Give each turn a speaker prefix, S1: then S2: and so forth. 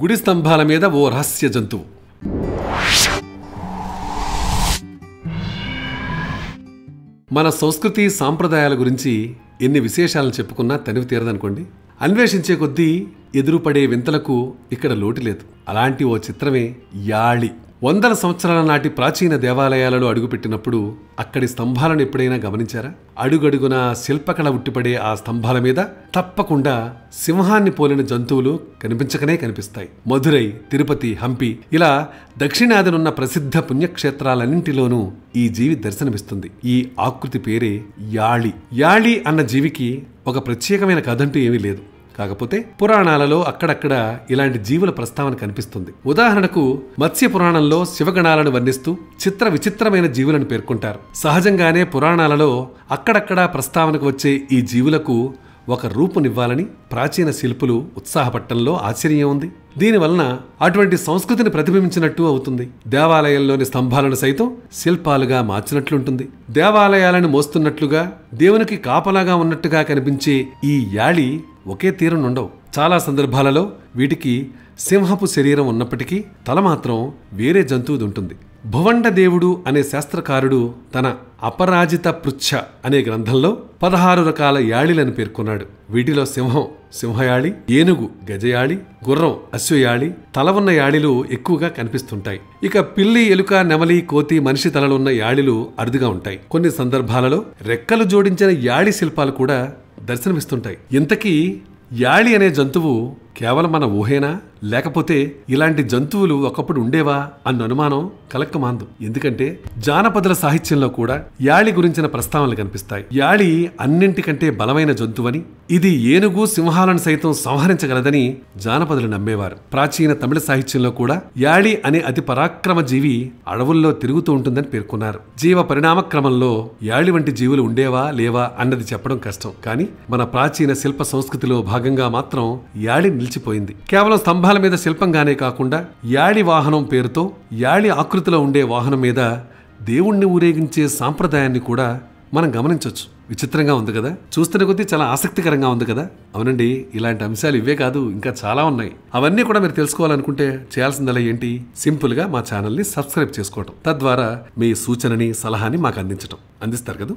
S1: గుడి స్తంభాల మీద ఓ రహస్య జంతువు మన సంస్కృతి సాంప్రదాయాల గురించి ఎన్ని విశేషాలను చెప్పుకున్నా తనివి తీరదనుకోండి అన్వేషించే కొద్దీ ఎదురుపడే వింతలకు ఇక్కడ లోటు లేదు అలాంటి ఓ చిత్రమే యాళి వందల సంవత్సరాల నాటి ప్రాచీన దేవాలయాలలో అడుగుపెట్టినప్పుడు అక్కడి స్తంభాలను ఎప్పుడైనా గమనించారా అడుగడుగున శిల్పకళ ఉట్టిపడే ఆ స్తంభాల మీద తప్పకుండా సింహాన్ని పోలిన జంతువులు కనిపించకనే కనిపిస్తాయి మధురై తిరుపతి హంపి ఇలా దక్షిణాదినున్న ప్రసిద్ధ పుణ్యక్షేత్రాలన్నింటిలోనూ ఈ జీవి దర్శనమిస్తుంది ఈ ఆకృతి పేరే యాళి యాళి అన్న జీవికి ఒక ప్రత్యేకమైన కథంటూ ఏమీ లేదు కాకపోతే పురాణాలలో అక్కడక్కడ ఇలాంటి జీవుల ప్రస్తావన కనిపిస్తుంది ఉదాహరణకు మత్స్య పురాణంలో శివగణాలను వర్ణిస్తూ చిత్ర విచిత్రమైన జీవులను పేర్కొంటారు సహజంగానే పురాణాలలో అక్కడక్కడా ప్రస్తావనకు వచ్చే ఈ జీవులకు ఒక రూపునివ్వాలని ప్రాచీన శిల్పులు ఉత్సాహపట్టంలో ఆశ్చర్యం ఉంది దీనివలన అటువంటి సంస్కృతిని ప్రతిబింబించినట్టు అవుతుంది దేవాలయంలోని స్తంభాలను సైతం శిల్పాలుగా మార్చినట్లుంటుంది దేవాలయాలను మోస్తున్నట్లుగా దేవునికి కాపలాగా ఉన్నట్టుగా కనిపించే ఈ యాళి ఒకే తీరం ఉండవు చాలా సందర్భాలలో వీటికి సింహపు శరీరం ఉన్నప్పటికీ తల మాత్రం వేరే జంతువుది ఉంటుంది భువండ దేవుడు అనే శాస్త్రకారుడు తన అపరాజిత పృచ్ఛ అనే గ్రంథంలో పదహారు రకాల యాళిలను పేర్కొన్నాడు వీటిలో సింహం సింహయాళి ఏనుగు గజయాళి గుర్రం అశ్వయాళి తల ఉన్న యాళిలు ఎక్కువగా కనిపిస్తుంటాయి ఇక పిల్లి ఎలుక నెమలి కోతి మనిషి తలలున్న యాళిలు అరుదుగా ఉంటాయి కొన్ని సందర్భాలలో రెక్కలు జోడించిన యాళి శిల్పాలు కూడా దర్శనమిస్తుంటాయి ఇంతకీ యాళి అనే జంతువు కేవలం మన ఊహేనా లేకపోతే ఇలాంటి జంతువులు ఒకప్పుడు ఉండేవా అన్న అనుమానం కలక్కమాందు ఎందుకంటే జానపదుల సాహిత్యంలో కూడా యాళి గురించిన ప్రస్తావనలు కనిపిస్తాయి యాళి అన్నింటికంటే బలమైన జంతువని ఇది ఏనుగు సింహాలను సైతం సంహరించగలదని జానపదులు నమ్మేవారు ప్రాచీన తమిళ సాహిత్యంలో కూడా యాళి అనే అతి పరాక్రమ జీవి అడవుల్లో తిరుగుతూ ఉంటుందని పేర్కొన్నారు జీవ పరిణామ క్రమంలో యాళి వంటి జీవులు ఉండేవా లేవా అన్నది చెప్పడం కష్టం కానీ మన ప్రాచీన శిల్ప సంస్కృతిలో భాగంగా మాత్రం యాళి నిలిచిపోయింది కేవలం స్తంభ విగ్రహాల మీద శిల్పంగానే కాకుండా యాడి వాహనం పేరుతో యాడి ఆకృతిలో ఉండే వాహనం మీద దేవుణ్ణి ఊరేగించే సాంప్రదాయాన్ని కూడా మనం గమనించవచ్చు విచిత్రంగా ఉంది కదా చూస్తున్న కొద్దీ చాలా ఆసక్తికరంగా ఉంది కదా అవునండి ఇలాంటి అంశాలు ఇవే కాదు ఇంకా చాలా ఉన్నాయి అవన్నీ కూడా మీరు తెలుసుకోవాలనుకుంటే చేయాల్సిందలా ఏంటి సింపుల్గా మా ఛానల్ని సబ్స్క్రైబ్ చేసుకోవటం తద్వారా మీ సూచనని సలహాని మాకు అందించటం అందిస్తారు కదా